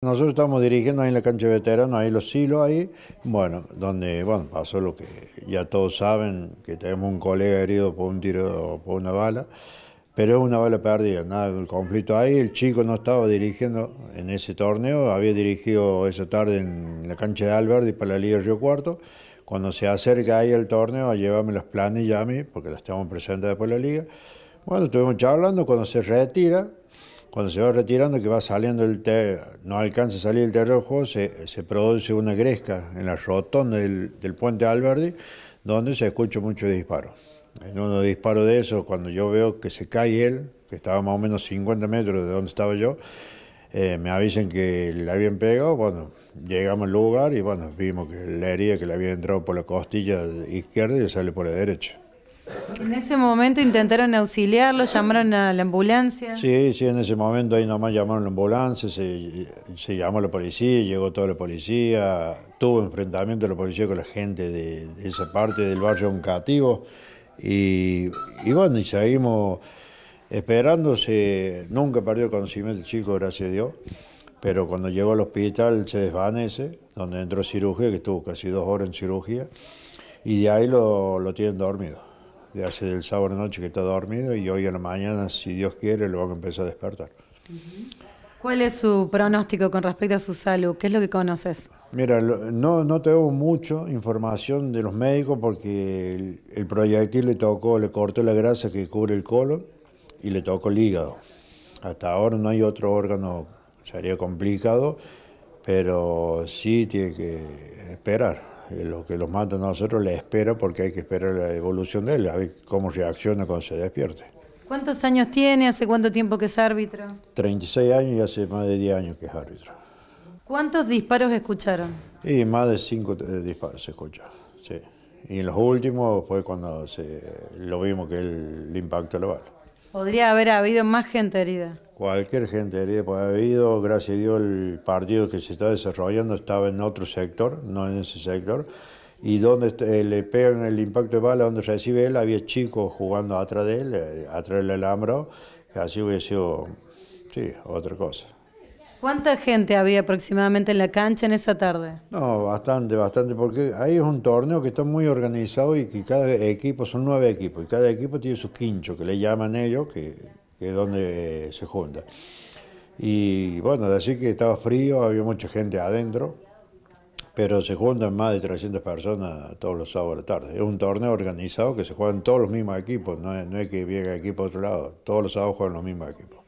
Nosotros estábamos dirigiendo ahí en la cancha de veteranos, ahí los silos, ahí, bueno, donde bueno, pasó lo que ya todos saben, que tenemos un colega herido por un tiro, por una bala, pero es una bala perdida, nada, el conflicto ahí, el chico no estaba dirigiendo en ese torneo, había dirigido esa tarde en la cancha de Alberti para la Liga Río Cuarto, cuando se acerca ahí el torneo, a llevarme los planes ya a mí, porque las tenemos presentes después la Liga, bueno, estuvimos charlando, cuando se retira, cuando se va retirando, que va saliendo el té, no alcanza a salir el terrojo, se, produce una gresca en la rotonda del, puente Alberdi, donde se escucha mucho disparo. En uno disparo de esos, cuando yo veo que se cae él, que estaba más o menos 50 metros de donde estaba yo, eh, me avisan que le habían pegado, bueno, llegamos al lugar y bueno, vimos que la herida que le había entrado por la costilla izquierda y sale por la derecha. En ese momento intentaron auxiliarlo, llamaron a la ambulancia. Sí, sí, en ese momento ahí nomás llamaron a la ambulancia, se, llamó a la policía, llegó toda la policía, tuvo enfrentamiento de la policía con la gente de, esa parte del barrio un y, y bueno, y seguimos esperándose, nunca perdió el conocimiento el chico, gracias a Dios, pero cuando llegó al hospital se desvanece, donde entró cirugía, que estuvo casi dos horas en cirugía, y de ahí lo tienen dormido de hace el sábado de noche que está dormido y hoy en la mañana, si Dios quiere, lo van a empezar a despertar. ¿Cuál es su pronóstico con respecto a su salud? ¿Qué es lo que conoces? Mira, no, tengo mucha información de los médicos porque el, proyectil le tocó, le cortó la grasa que cubre el colon y le tocó el hígado. Hasta ahora no hay otro órgano, sería complicado, pero sí tiene que esperar lo que los matan a nosotros le espera porque hay que esperar la evolución de él, a ver cómo reacciona cuando se despierte. ¿Cuántos años tiene? ¿Hace cuánto tiempo que es árbitro? 36 años y hace más de 10 años que es árbitro. ¿Cuántos disparos escucharon? Y más de 5 eh, disparos se escucharon. Y en los últimos fue cuando lo vimos que el, impacto lo vale. ¿Podría haber habido más gente herida? cualquier gente puede haber ido. Gracias a Dios el partido que se está desarrollando estaba en otro sector, no en ese sector. Y donde eh, le pegan el impacto de bala, donde recibe él, había chicos jugando atrás de él, eh, atrás del alambro, que así hubiese sido, sí, otra cosa. ¿Cuánta gente había aproximadamente en la cancha en esa tarde? No, bastante, bastante, porque ahí es un torneo que está muy organizado y que cada equipo, son nueve equipos, y cada equipo tiene su quincho, que le llaman ellos, que que es donde se junta. Y bueno, así que estaba frío, había mucha gente adentro, pero se juntan más de 300 personas todos los sábados de tarde. Es un torneo organizado que se juegan todos los mismos equipos, no es, no es que vienen equipo de otro lado, todos los sábados juegan los mismos equipos.